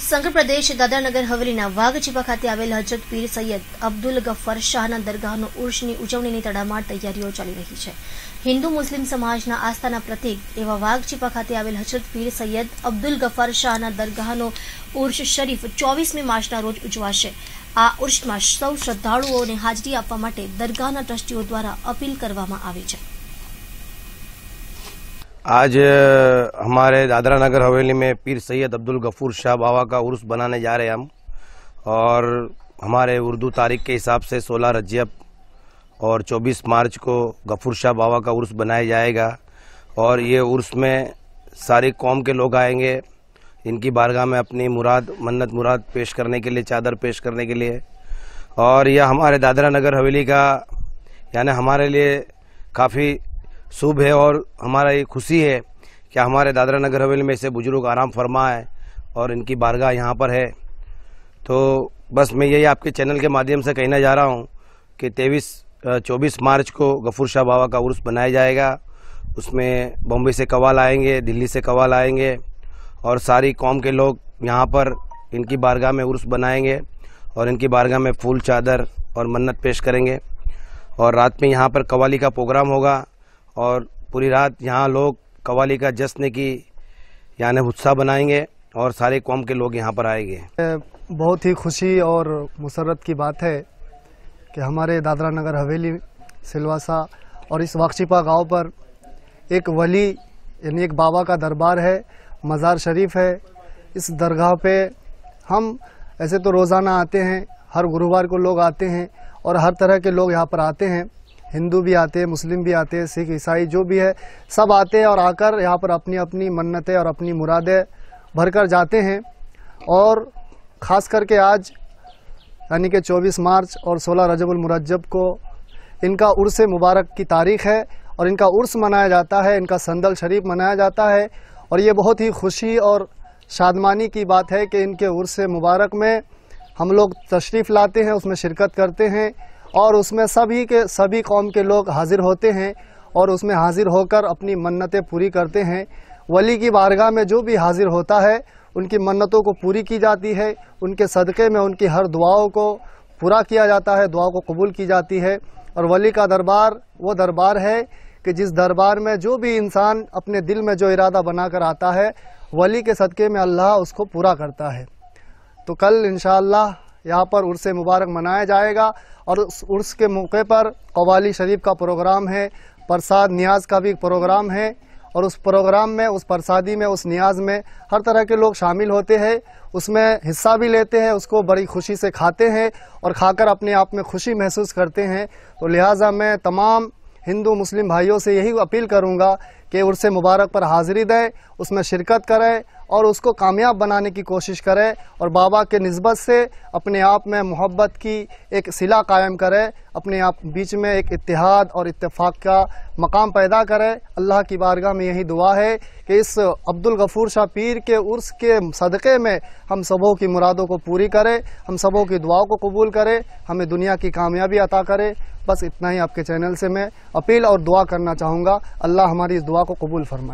સંઘ પ્રદેશ દાદાનગર હવેલીના વાઘજીબા ખાતે આવેલ હજરત પીર સૈયદ અબ્દુલ ગફ્ફર શાહના દરગાહનો ઉર્ષની ઉજવણીની તડામાર તૈયારીઓ ચાલી રહી છે હિન્દુ મુસ્લિમ સમાજના આસ્થાના પ્રતિક એવા વાઘજીબા ખાતે આવેલ હજરત પીર સૈયદ અબ્દુલ ગફર શાહના દરગાહનો ઉર્ષ શરીફ ચોવીસમી માર્ચના રોજ ઉજવાશે આ ઉર્ષમાં સૌ શ્રદ્ધાળુઓને હાજરી આપવા માટે દરગાહના ટ્રસ્ટીઓ દ્વારા અપીલ કરવામાં આવી છે आज हमारे दादरा नगर हवेली में पीर सैयद अब्दुल गफूर शाह बाबा का उर्स बनाने जा रहे हैं हम और हमारे उर्दू तारीख के हिसाब से 16 रजब और 24 मार्च को गफूर शाह बाबा का उर्स बनाया जाएगा और ये उर्स में सारी कौम के लोग आएंगे इनकी बारगाह में अपनी मुराद मन्नत मुराद पेश करने के लिए चादर पेश करने के लिए और यह हमारे दादरा नगर हवेली का यानि हमारे लिए काफ़ी शुभ है और हमारा ये खुशी है कि हमारे दादरा नगर हवेली में से बुजुर्ग आराम फरमा है और इनकी बारगाह यहाँ पर है तो बस मैं यही आपके चैनल के माध्यम से कहना जा रहा हूँ कि तेईस चौबीस मार्च को गफूर शाह बाबा का उर्स बनाया जाएगा उसमें बॉम्बे से कवाल आएंगे दिल्ली से कवाल आएंगे और सारी कौम के लोग यहाँ पर इनकी बारगाह में उर्स बनाएंगे और इनकी बारगाह में फूल चादर और मन्नत पेश करेंगे और रात में यहाँ पर कवाली का प्रोग्राम होगा और पूरी रात यहाँ लोग कवाली का जश्न की यानी उत्साह बनाएंगे और सारे कौम के लोग यहाँ पर आएंगे बहुत ही खुशी और मुसरत की बात है कि हमारे दादरा नगर हवेली सिलवासा और इस वाक्शिपा गांव पर एक वली यानी एक बाबा का दरबार है मज़ार शरीफ है इस दरगाह पे हम ऐसे तो रोज़ाना आते हैं हर गुरुवार को लोग आते हैं और हर तरह के लोग यहाँ पर आते हैं हिंदू भी आते हैं मुस्लिम भी आते हैं सिख ईसाई जो भी है सब आते हैं और आकर यहाँ पर अपनी अपनी मन्नतें और अपनी मुरादें भर कर जाते हैं और ख़ास करके आज यानी कि 24 मार्च और 16 रजबुल मुरजब को इनका उर्स मुबारक की तारीख़ है और इनका उर्स मनाया जाता है इनका संदल शरीफ मनाया जाता है और ये बहुत ही खुशी और शादमानी की बात है कि इनके उर्स मुबारक में हम लोग तशरीफ़ लाते हैं उसमें शिरकत करते हैं और उसमें सभी के सभी कौम के लोग हाजिर होते हैं और उसमें हाजिर होकर अपनी मन्नतें पूरी करते हैं वली की बारगाह में जो भी हाजिर होता है उनकी मन्नतों को पूरी की जाती है उनके सदक़े में उनकी हर दुआओं को पूरा किया जाता है दुआ को कबूल की जाती है और वली का दरबार वो दरबार है कि जिस दरबार में जो भी इंसान अपने दिल में जो इरादा बना कर आता है वली के सदक़े में अल्लाह उसको पूरा करता है तो कल इन यहाँ पर उर्स मुबारक मनाया जाएगा और उस उर्स के मौके पर कवाली शरीफ का प्रोग्राम है प्रसाद न्याज का भी प्रोग्राम है और उस प्रोग्राम में उस प्रसादी में उस न्याज में हर तरह के लोग शामिल होते हैं उसमें हिस्सा भी लेते हैं उसको बड़ी खुशी से खाते हैं और खाकर अपने आप में खुशी महसूस करते हैं तो लिहाजा मैं तमाम हिंदू मुस्लिम भाइयों से यही अपील करूंगा कि उर्स मुबारक पर हाजिरी दें उसमें शिरकत करें और उसको कामयाब बनाने की कोशिश करें और बाबा के नस्बत से अपने आप में मोहब्बत की एक सिला कायम करें अपने आप बीच में एक इतिहाद और इत्तेफाक का मकाम पैदा करें अल्लाह की बारगाह में यही दुआ है कि इस अब्दुल गफूर शाह पीर के उर्स के सदक़े में हम सबों की मुरादों को पूरी करें हम सबों की दुआओं को कबूल करें हमें दुनिया की कामयाबी अता करें बस इतना ही आपके चैनल से मैं अपील और दुआ करना चाहूँगा अल्लाह हमारी इस दुआ को कबूल फरमाए